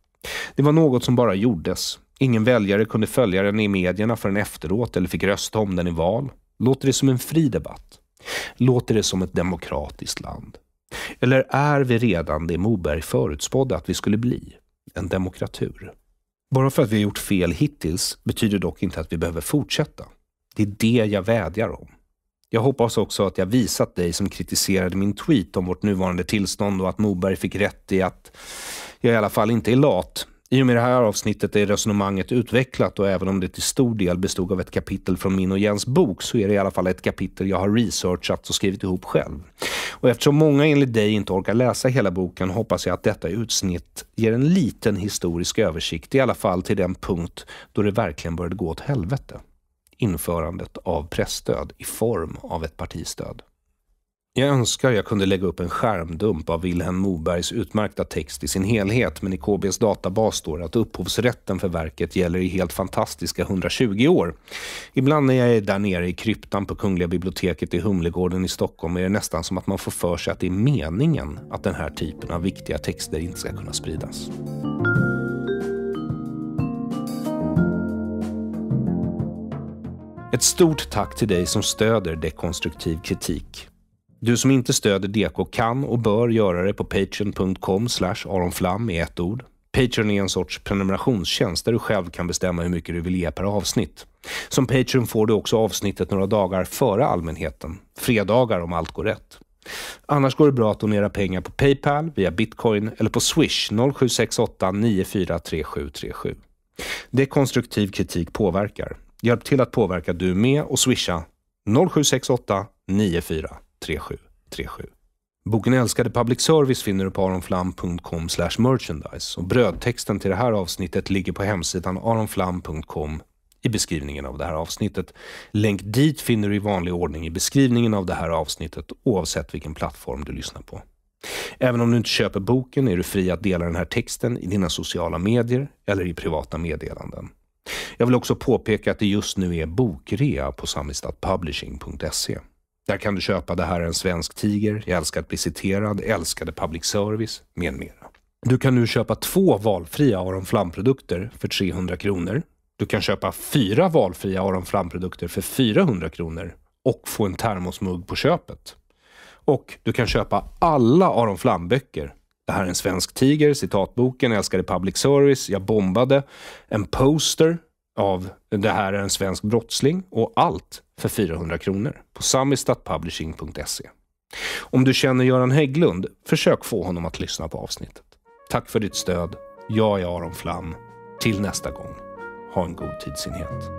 Det var något som bara gjordes. Ingen väljare kunde följa den i medierna förrän efteråt eller fick rösta om den i val. Låter det som en fri debatt? Låter det som ett demokratiskt land? Eller är vi redan det Moberg förutspådde att vi skulle bli? En demokratur. Bara för att vi har gjort fel hittills betyder dock inte att vi behöver fortsätta. Det är det jag vädjar om. Jag hoppas också att jag visat dig som kritiserade min tweet om vårt nuvarande tillstånd och att Moberg fick rätt i att jag i alla fall inte är lat. I och med det här avsnittet är resonemanget utvecklat och även om det till stor del bestod av ett kapitel från min och Jens bok så är det i alla fall ett kapitel jag har researchat och skrivit ihop själv. Och eftersom många enligt dig inte orkar läsa hela boken hoppas jag att detta utsnitt ger en liten historisk översikt, i alla fall till den punkt då det verkligen började gå åt helvete införandet av pressstöd i form av ett partistöd. Jag önskar jag kunde lägga upp en skärmdump av Vilhelm Mobergs utmärkta text i sin helhet, men i KBs databas står det att upphovsrätten för verket gäller i helt fantastiska 120 år. Ibland när jag är där nere i kryptan på Kungliga biblioteket i Humlegården i Stockholm är det nästan som att man får för sig att det är meningen att den här typen av viktiga texter inte ska kunna spridas. Ett stort tack till dig som stöder dekonstruktiv kritik. Du som inte stöder DK kan och bör göra det på patreon.com aronflam i ett ord. Patreon är en sorts prenumerationstjänst där du själv kan bestämma hur mycket du vill ge per avsnitt. Som Patreon får du också avsnittet några dagar före allmänheten. Fredagar om allt går rätt. Annars går det bra att donera pengar på Paypal, via Bitcoin eller på Swish 0768 943737. Dekonstruktiv kritik påverkar. Hjälp till att påverka du med och swisha 0768 943737. Boken Älskade Public Service finner du på aronflam.com merchandise och brödtexten till det här avsnittet ligger på hemsidan aronflam.com i beskrivningen av det här avsnittet. Länk dit finner du i vanlig ordning i beskrivningen av det här avsnittet oavsett vilken plattform du lyssnar på. Även om du inte köper boken är du fri att dela den här texten i dina sociala medier eller i privata meddelanden. Jag vill också påpeka att det just nu är bokrea på samhistadpublishing.se. Där kan du köpa Det här är en svensk tiger, Jag älskar att bli citerad, Älskade public service med mera. Du kan nu köpa två valfria Aron Flam-produkter för 300 kronor. Du kan köpa fyra valfria Aron Flam-produkter för 400 kronor och få en termosmugg på köpet. Och du kan köpa alla Aron Flam-böcker det här är en svensk tiger, citatboken, jag älskade public service, jag bombade. En poster av Det här är en svensk brottsling och allt för 400 kronor på samistatpublishing.se. Om du känner Göran Hägglund, försök få honom att lyssna på avsnittet. Tack för ditt stöd. Jag är Aron Flam. Till nästa gång, ha en god tidsenhet.